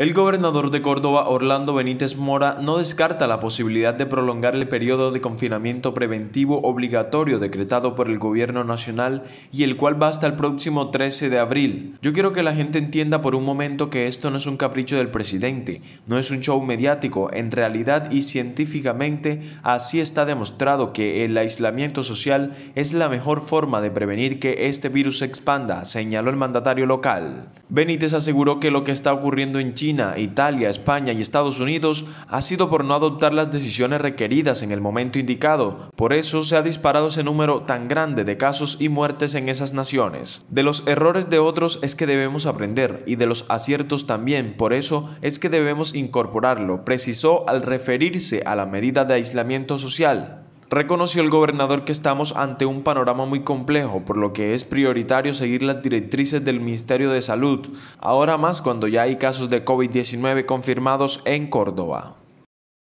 El gobernador de Córdoba, Orlando Benítez Mora, no descarta la posibilidad de prolongar el periodo de confinamiento preventivo obligatorio decretado por el gobierno nacional y el cual va hasta el próximo 13 de abril. Yo quiero que la gente entienda por un momento que esto no es un capricho del presidente, no es un show mediático, en realidad y científicamente así está demostrado que el aislamiento social es la mejor forma de prevenir que este virus se expanda, señaló el mandatario local. Benítez aseguró que lo que está ocurriendo en China, Italia, España y Estados Unidos ha sido por no adoptar las decisiones requeridas en el momento indicado. Por eso se ha disparado ese número tan grande de casos y muertes en esas naciones. De los errores de otros es que debemos aprender y de los aciertos también. Por eso es que debemos incorporarlo, precisó al referirse a la medida de aislamiento social reconoció el gobernador que estamos ante un panorama muy complejo, por lo que es prioritario seguir las directrices del Ministerio de Salud, ahora más cuando ya hay casos de COVID-19 confirmados en Córdoba.